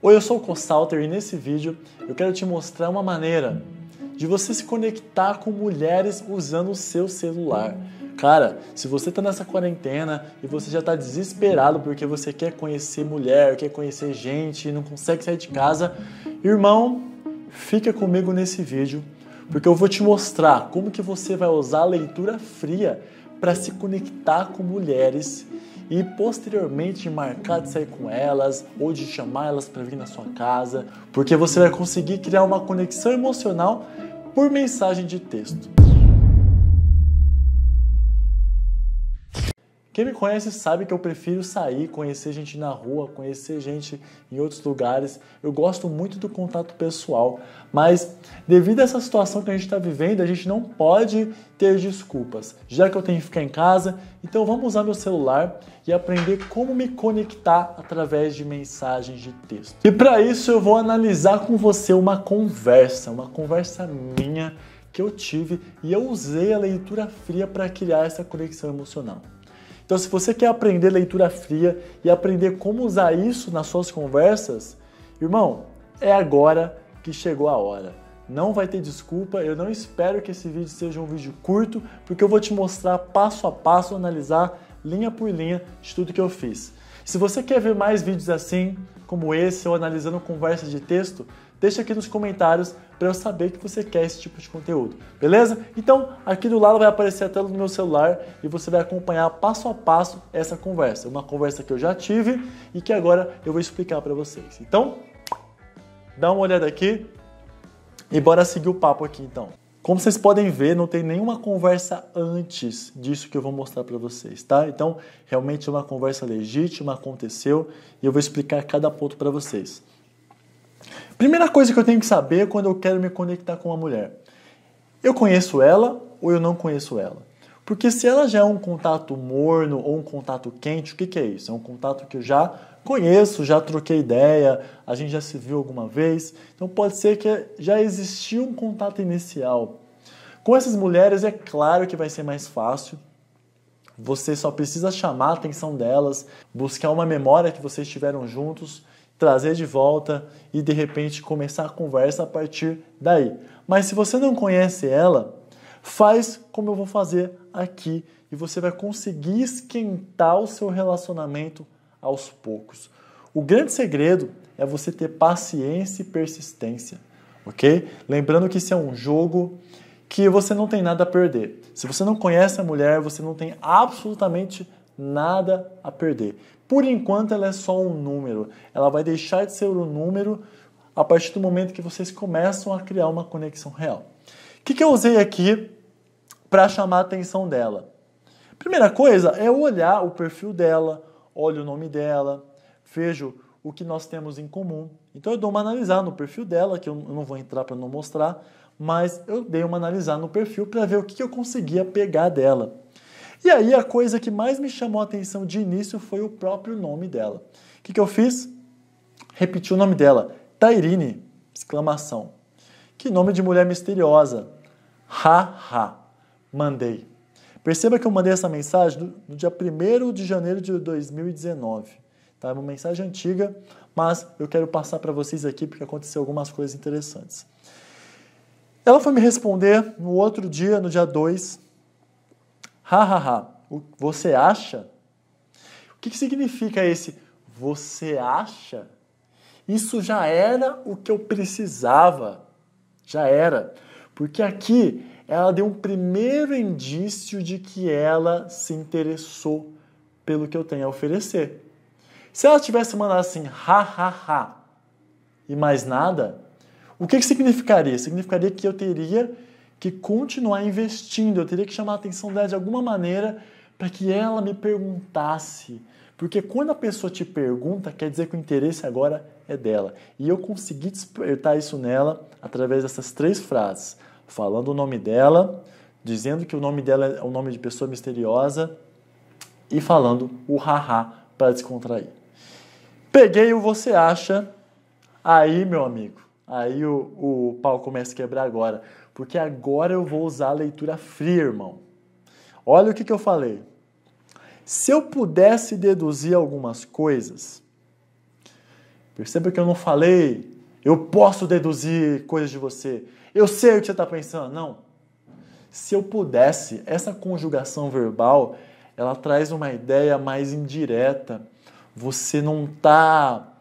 Oi, eu sou o Consulter e nesse vídeo eu quero te mostrar uma maneira de você se conectar com mulheres usando o seu celular. Cara, se você está nessa quarentena e você já está desesperado porque você quer conhecer mulher, quer conhecer gente e não consegue sair de casa, irmão, fica comigo nesse vídeo porque eu vou te mostrar como que você vai usar a leitura fria para se conectar com mulheres e posteriormente marcar de sair com elas ou de chamar elas para vir na sua casa, porque você vai conseguir criar uma conexão emocional por mensagem de texto. Quem me conhece sabe que eu prefiro sair, conhecer gente na rua, conhecer gente em outros lugares. Eu gosto muito do contato pessoal, mas devido a essa situação que a gente está vivendo, a gente não pode ter desculpas. Já que eu tenho que ficar em casa, então vamos usar meu celular e aprender como me conectar através de mensagens de texto. E para isso eu vou analisar com você uma conversa, uma conversa minha que eu tive e eu usei a leitura fria para criar essa conexão emocional. Então, se você quer aprender leitura fria e aprender como usar isso nas suas conversas, irmão, é agora que chegou a hora. Não vai ter desculpa, eu não espero que esse vídeo seja um vídeo curto, porque eu vou te mostrar passo a passo, analisar linha por linha de tudo que eu fiz. Se você quer ver mais vídeos assim, como esse, ou analisando conversas de texto, Deixa aqui nos comentários para eu saber que você quer esse tipo de conteúdo, beleza? Então, aqui do lado vai aparecer a tela do meu celular e você vai acompanhar passo a passo essa conversa. Uma conversa que eu já tive e que agora eu vou explicar para vocês. Então, dá uma olhada aqui e bora seguir o papo aqui então. Como vocês podem ver, não tem nenhuma conversa antes disso que eu vou mostrar para vocês, tá? Então, realmente é uma conversa legítima, aconteceu e eu vou explicar cada ponto para vocês. Primeira coisa que eu tenho que saber é quando eu quero me conectar com uma mulher: eu conheço ela ou eu não conheço ela? Porque se ela já é um contato morno ou um contato quente, o que, que é isso? É um contato que eu já conheço, já troquei ideia, a gente já se viu alguma vez. Então pode ser que já existiu um contato inicial. Com essas mulheres é claro que vai ser mais fácil. Você só precisa chamar a atenção delas, buscar uma memória que vocês tiveram juntos trazer de volta e de repente começar a conversa a partir daí. Mas se você não conhece ela, faz como eu vou fazer aqui e você vai conseguir esquentar o seu relacionamento aos poucos. O grande segredo é você ter paciência e persistência, ok? Lembrando que isso é um jogo que você não tem nada a perder. Se você não conhece a mulher, você não tem absolutamente nada a perder. Por enquanto, ela é só um número. Ela vai deixar de ser um número a partir do momento que vocês começam a criar uma conexão real. O que, que eu usei aqui para chamar a atenção dela? Primeira coisa é olhar o perfil dela, olho o nome dela, vejo o que nós temos em comum. Então eu dou uma analisada no perfil dela, que eu não vou entrar para não mostrar, mas eu dei uma analisada no perfil para ver o que eu conseguia pegar dela. E aí a coisa que mais me chamou a atenção de início foi o próprio nome dela. O que, que eu fiz? Repeti o nome dela, Tairine, exclamação. Que nome de mulher misteriosa. Ha, ha, mandei. Perceba que eu mandei essa mensagem no, dia 1 de janeiro de 2019. Tá? É uma mensagem antiga, mas eu quero passar para vocês aqui porque aconteceu algumas coisas interessantes. Ela foi me responder no outro dia, no dia 2, ha. você acha? O que, significa esse você acha? Isso já era o que eu precisava. Já era. Porque aqui ela deu um primeiro indício de que ela se interessou pelo que eu tenho a oferecer. Se ela tivesse mandado assim, ha, ha, ha, e mais nada, o que, que significaria? Significaria que eu teria que continuar investindo. Eu teria que chamar a atenção dela de alguma maneira para que ela me perguntasse. Porque quando a pessoa te pergunta, quer dizer que o interesse agora é dela. E eu consegui despertar isso nela através dessas três frases: falando o nome dela, dizendo que o nome dela é o nome de pessoa misteriosa e falando o haha para descontrair. Peguei o você acha, aí meu amigo, aí o, o pau começa a quebrar agora. Porque agora eu vou usar a leitura fria, irmão. Olha o que, que eu falei. Se eu pudesse deduzir algumas coisas, perceba que eu não falei, eu posso deduzir coisas de você, eu sei o que você está pensando. Não. Se eu pudesse, essa conjugação verbal ela traz uma ideia mais indireta. Você não está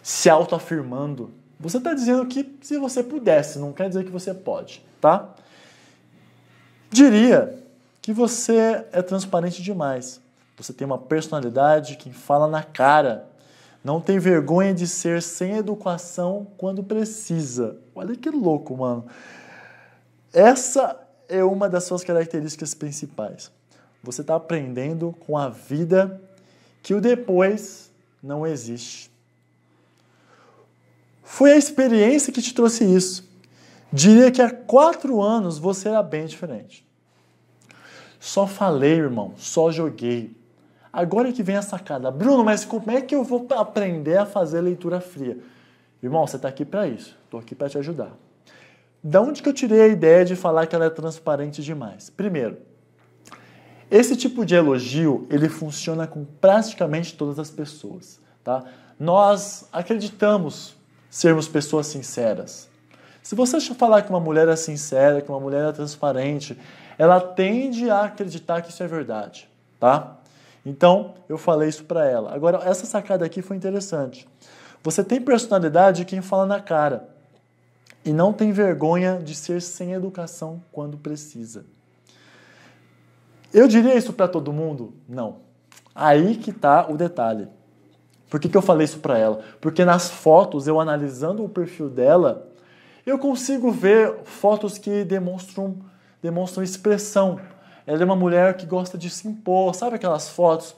se autoafirmando. Você está dizendo que se você pudesse, não quer dizer que você pode, tá? Diria que você é transparente demais. Você tem uma personalidade que fala na cara. Não tem vergonha de ser sem educação quando precisa. Olha que louco, mano. Essa é uma das suas características principais. Você está aprendendo com a vida que o depois não existe. Foi a experiência que te trouxe isso. Diria que há quatro anos você era bem diferente. Só falei, irmão, só joguei. Agora é que vem a sacada. Bruno, mas como é que eu vou aprender a fazer leitura fria? Irmão, você está aqui para isso. Estou aqui para te ajudar. Da onde que eu tirei a ideia de falar que ela é transparente demais? Primeiro, esse tipo de elogio ele funciona com praticamente todas as pessoas, tá? Nós acreditamos sermos pessoas sinceras. Se você falar que uma mulher é sincera, que uma mulher é transparente, ela tende a acreditar que isso é verdade, tá? Então, eu falei isso para ela. Agora, essa sacada aqui foi interessante. Você tem personalidade quem fala na cara e não tem vergonha de ser sem educação quando precisa. Eu diria isso para todo mundo? Não. Aí que tá o detalhe. Por que, que eu falei isso para ela? Porque nas fotos, eu analisando o perfil dela, eu consigo ver fotos que demonstram, demonstram expressão. Ela é uma mulher que gosta de se impor. Sabe aquelas fotos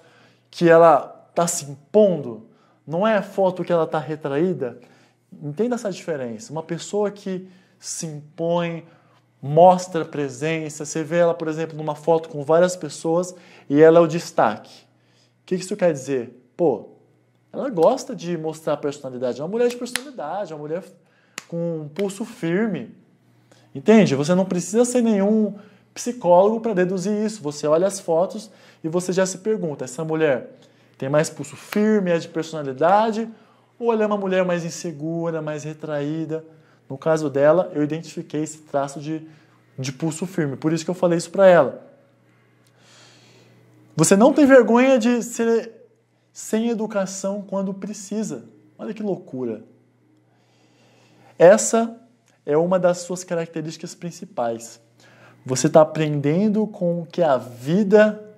que ela está se impondo? Não é a foto que ela está retraída? Entenda essa diferença. Uma pessoa que se impõe, mostra presença. Você vê ela, por exemplo, numa foto com várias pessoas e ela é o destaque. O que isso quer dizer? Pô, ela gosta de mostrar personalidade. É uma mulher de personalidade, é uma mulher com um pulso firme. Entende? Você não precisa ser nenhum psicólogo para deduzir isso. Você olha as fotos e você já se pergunta: essa mulher tem mais pulso firme, é de personalidade, ou ela é uma mulher mais insegura, mais retraída? No caso dela, eu identifiquei esse traço de, de pulso firme, por isso que eu falei isso para ela. Você não tem vergonha de ser sem educação quando precisa. Olha que loucura. Essa é uma das suas características principais. Você está aprendendo com que a vida,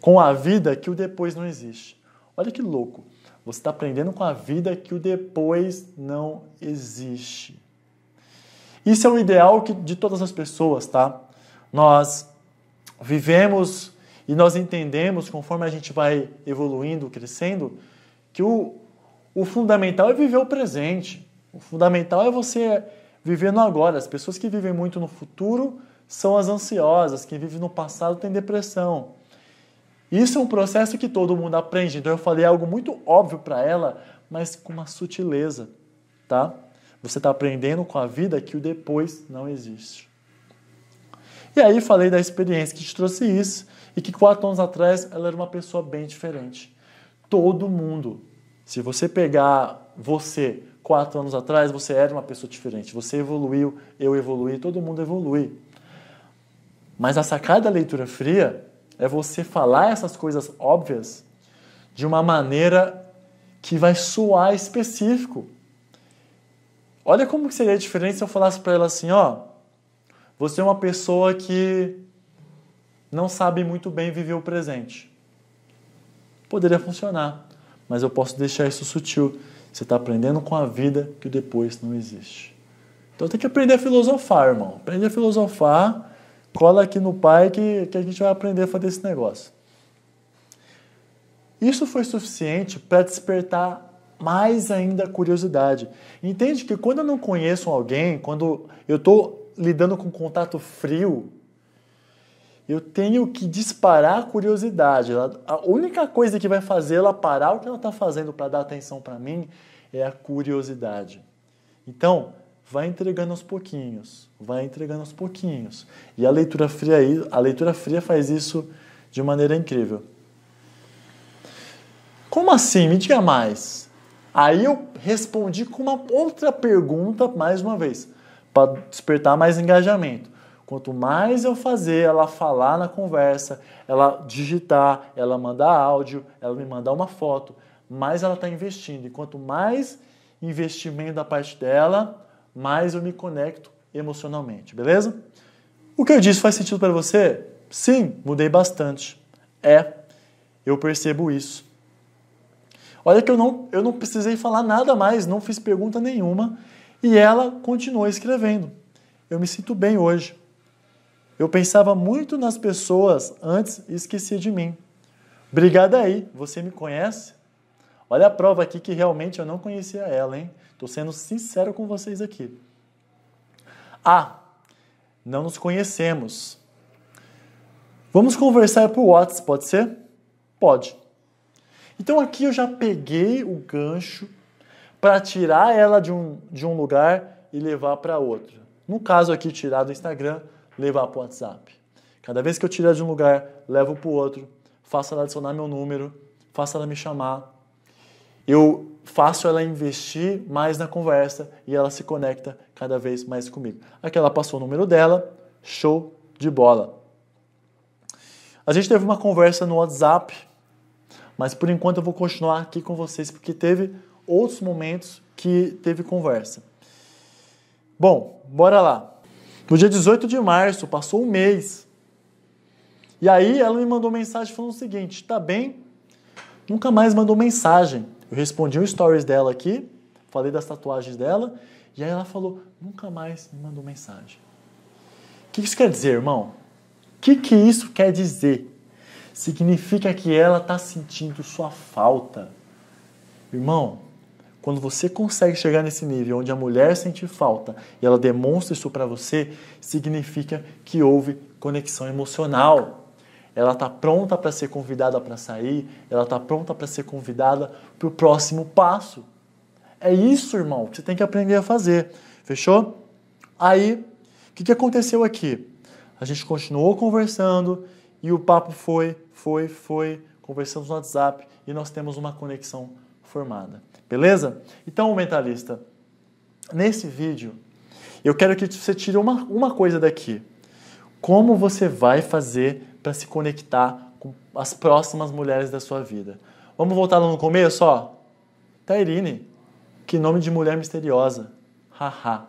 com a vida que o depois não existe. Olha que louco. Você está aprendendo com a vida que o depois não existe. Isso é o ideal de todas as pessoas, tá? Nós vivemos e nós entendemos, conforme a gente vai evoluindo, crescendo, que o, o fundamental é viver o presente. O fundamental é você viver no agora. As pessoas que vivem muito no futuro são as ansiosas, quem vive no passado tem depressão. Isso é um processo que todo mundo aprende. Então eu falei algo muito óbvio para ela, mas com uma sutileza, tá? Você está aprendendo com a vida que o depois não existe. E aí falei da experiência que te trouxe isso e que quatro anos atrás ela era uma pessoa bem diferente. Todo mundo, se você pegar você quatro anos atrás, você era uma pessoa diferente. Você evoluiu, eu evolui, todo mundo evolui. Mas a sacada da leitura fria é você falar essas coisas óbvias de uma maneira que vai soar específico. Olha como seria diferente se eu falasse para ela assim, ó, você é uma pessoa que não sabe muito bem viver o presente. Poderia funcionar, mas eu posso deixar isso sutil. Você está aprendendo com a vida que o depois não existe. Então tem que aprender a filosofar, irmão. Aprender a filosofar, cola aqui no pai que, que a gente vai aprender a fazer esse negócio. Isso foi suficiente para despertar mais ainda a curiosidade. Entende que quando eu não conheço alguém, quando eu estou lidando com contato frio, eu tenho que disparar a curiosidade. a única coisa que vai fazer ela parar o que ela está fazendo para dar atenção para mim é a curiosidade. Então, vai entregando aos pouquinhos, vai entregando aos pouquinhos. E a leitura fria, a leitura fria faz isso de maneira incrível. Como assim? Me diga mais. Aí eu respondi com uma outra pergunta mais uma vez para despertar mais engajamento. Quanto mais eu fazer ela falar na conversa, ela digitar, ela mandar áudio, ela me mandar uma foto, mais ela está investindo. E quanto mais investimento da parte dela, mais eu me conecto emocionalmente, beleza? O que eu disse faz sentido para você? Sim, mudei bastante. É, eu percebo isso. Olha que eu não, eu não precisei falar nada mais, não fiz pergunta nenhuma. E ela continuou escrevendo. Eu me sinto bem hoje. Eu pensava muito nas pessoas antes e esqueci de mim. Obrigada aí, você me conhece? Olha a prova aqui que realmente eu não conhecia ela, hein? Estou sendo sincero com vocês aqui. Ah, não nos conhecemos. Vamos conversar por WhatsApp, pode ser? Pode. Então aqui eu já peguei o gancho para tirar ela de um, de um lugar e levar para outro. No caso aqui, tirar do Instagram, levar para o WhatsApp. Cada vez que eu tirar de um lugar, levo para o outro, faço ela adicionar meu número, faço ela me chamar. Eu faço ela investir mais na conversa e ela se conecta cada vez mais comigo. Aqui ela passou o número dela, show de bola. A gente teve uma conversa no WhatsApp, mas por enquanto eu vou continuar aqui com vocês porque teve outros momentos que teve conversa. Bom, bora lá. No dia 18 de março, passou um mês. E aí ela me mandou mensagem falando o seguinte: tá bem? Nunca mais mandou mensagem. Eu respondi um stories dela aqui, falei das tatuagens dela, e aí ela falou: nunca mais me mandou mensagem. O que isso quer dizer, irmão? O que, que isso quer dizer? Significa que ela está sentindo sua falta. Irmão, quando você consegue chegar nesse nível onde a mulher sente falta e ela demonstra isso para você, significa que houve conexão emocional. Ela está pronta para ser convidada para sair, ela está pronta para ser convidada para o próximo passo. É isso, irmão, que você tem que aprender a fazer. Fechou? Aí, o que, que aconteceu aqui? A gente continuou conversando e o papo foi, foi, foi, conversamos no WhatsApp e nós temos uma conexão formada. Beleza? Então, mentalista, nesse vídeo, eu quero que você tire uma, uma coisa daqui. Como você vai fazer para se conectar com as próximas mulheres da sua vida? Vamos voltar lá no começo, ó? Tairine, que nome de mulher misteriosa. Haha.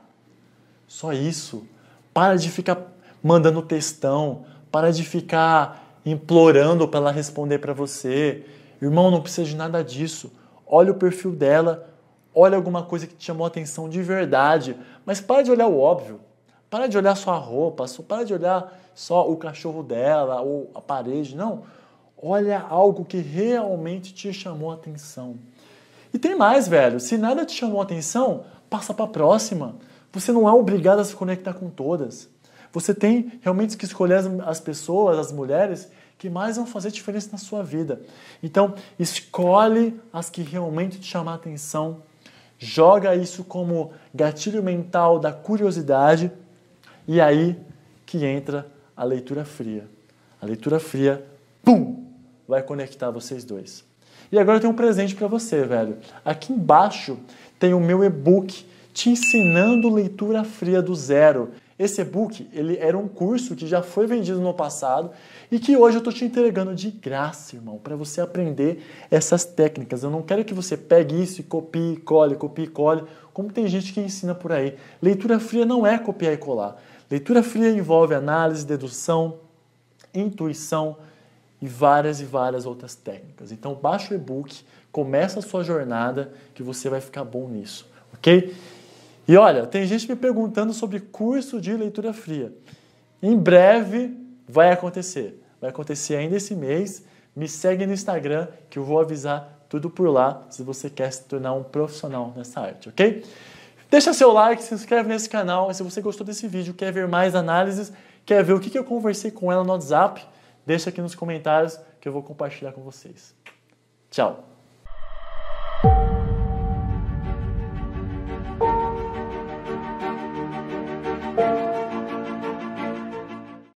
Só isso. Para de ficar mandando textão, para de ficar implorando para ela responder para você. Irmão, não precisa de nada disso olha o perfil dela, olha alguma coisa que te chamou a atenção de verdade, mas para de olhar o óbvio. Para de olhar só a roupa, para de olhar só o cachorro dela ou a parede, não. Olha algo que realmente te chamou a atenção. E tem mais, velho. Se nada te chamou a atenção, passa para a próxima. Você não é obrigado a se conectar com todas. Você tem realmente que escolher as, as pessoas, as mulheres que mais vão fazer diferença na sua vida. Então, escolhe as que realmente te chamam a atenção, joga isso como gatilho mental da curiosidade e aí que entra a leitura fria. A leitura fria, pum, vai conectar vocês dois. E agora eu tenho um presente para você, velho. Aqui embaixo tem o meu e-book te ensinando leitura fria do zero. Esse e-book ele era um curso que já foi vendido no passado e que hoje eu estou te entregando de graça, irmão, para você aprender essas técnicas. Eu não quero que você pegue isso e copie, cole, copie, cole, como tem gente que ensina por aí. Leitura fria não é copiar e colar. Leitura fria envolve análise, dedução, intuição e várias e várias outras técnicas. Então baixa o e-book, começa a sua jornada que você vai ficar bom nisso, ok? E olha, tem gente me perguntando sobre curso de leitura fria. Em breve vai acontecer. Vai acontecer ainda esse mês. Me segue no Instagram que eu vou avisar tudo por lá se você quer se tornar um profissional nessa arte, ok? Deixa seu like, se inscreve nesse canal. E se você gostou desse vídeo, quer ver mais análises, quer ver o que eu conversei com ela no WhatsApp, deixa aqui nos comentários que eu vou compartilhar com vocês. Tchau!